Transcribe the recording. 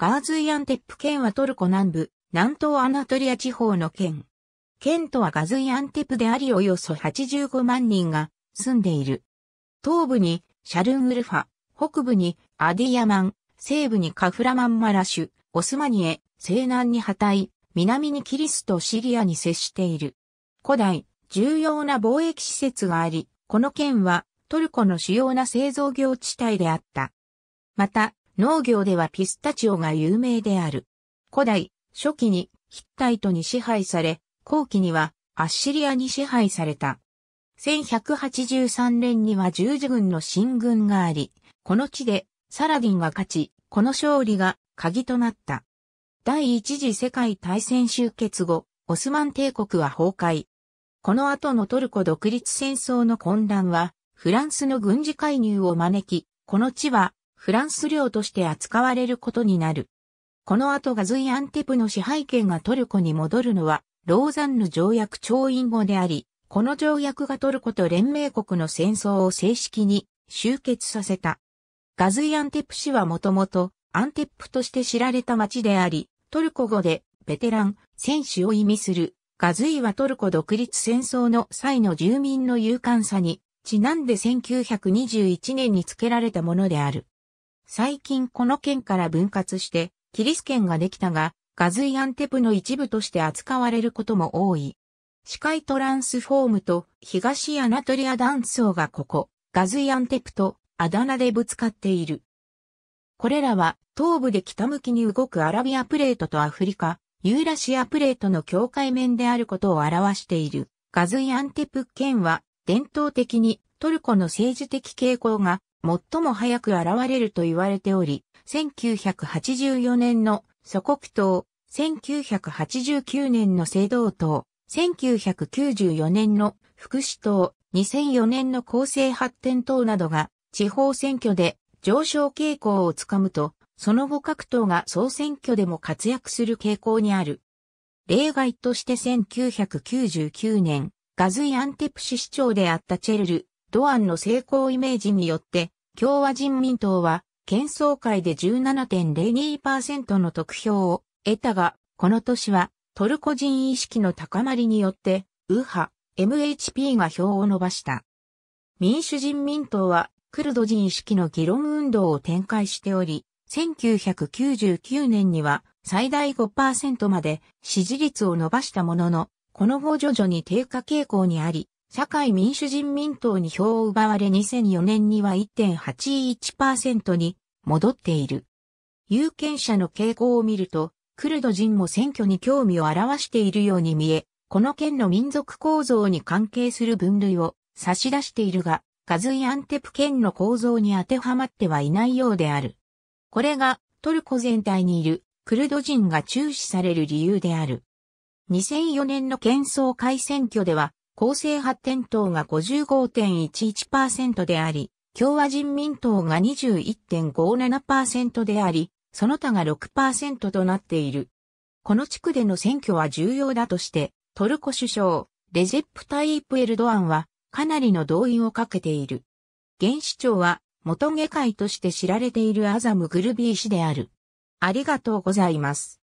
ガーズイアンテップ県はトルコ南部、南東アナトリア地方の県。県とはガズイアンテップでありおよそ85万人が住んでいる。東部にシャルンウルファ、北部にアディヤマン、西部にカフラマンマラシュ、オスマニエ、西南にハタイ、南にキリストシリアに接している。古代、重要な貿易施設があり、この県はトルコの主要な製造業地帯であった。また、農業ではピスタチオが有名である。古代、初期にヒッタイトに支配され、後期にはアッシリアに支配された。1183年には十字軍の進軍があり、この地でサラディンが勝ち、この勝利が鍵となった。第一次世界大戦終結後、オスマン帝国は崩壊。この後のトルコ独立戦争の混乱は、フランスの軍事介入を招き、この地はフランス領として扱われることになる。この後ガズイアンテプの支配権がトルコに戻るのは、ローザンヌ条約調印後であり、この条約がトルコと連盟国の戦争を正式に終結させた。ガズイアンテプ市はもともとアンテップとして知られた町であり、トルコ語でベテラン、戦士を意味する。ガズイはトルコ独立戦争の際の住民の勇敢さに、ちなんで1921年に付けられたものである。最近この県から分割して、キリス県ができたが、ガズイアンテプの一部として扱われることも多い。視界トランスフォームと東アナトリア断層がここ、ガズイアンテプとあだ名でぶつかっている。これらは東部で北向きに動くアラビアプレートとアフリカ、ユーラシアプレートの境界面であることを表している。ガズイアンテプ県は伝統的にトルコの政治的傾向が最も早く現れると言われており、1984年の祖国党、1989年の青銅党、1994年の福祉党、2004年の厚生発展党などが地方選挙で上昇傾向をつかむと、その後各党が総選挙でも活躍する傾向にある。例外として1999年、ガズイアンテプ市市長であったチェルル、ドアンの成功イメージによって、共和人民党は、県総会で17.02%の得票を得たが、この年はトルコ人意識の高まりによって、右派、MHP が票を伸ばした。民主人民党は、クルド人意識の議論運動を展開しており、1999年には最大5%まで支持率を伸ばしたものの、この後徐々に低下傾向にあり、社会民主人民党に票を奪われ2004年には1.81%に戻っている。有権者の傾向を見ると、クルド人も選挙に興味を表しているように見え、この県の民族構造に関係する分類を差し出しているが、カズイアンテプ県の構造に当てはまってはいないようである。これがトルコ全体にいるクルド人が注視される理由である。2004年の県総会選挙では構成発展党が55.11%であり、共和人民党が21.57%であり、その他が6%となっている。この地区での選挙は重要だとして、トルコ首相、レジェプタイープエルドアンは、かなりの動員をかけている。現市長は、元下界として知られているアザム・グルビー氏である。ありがとうございます。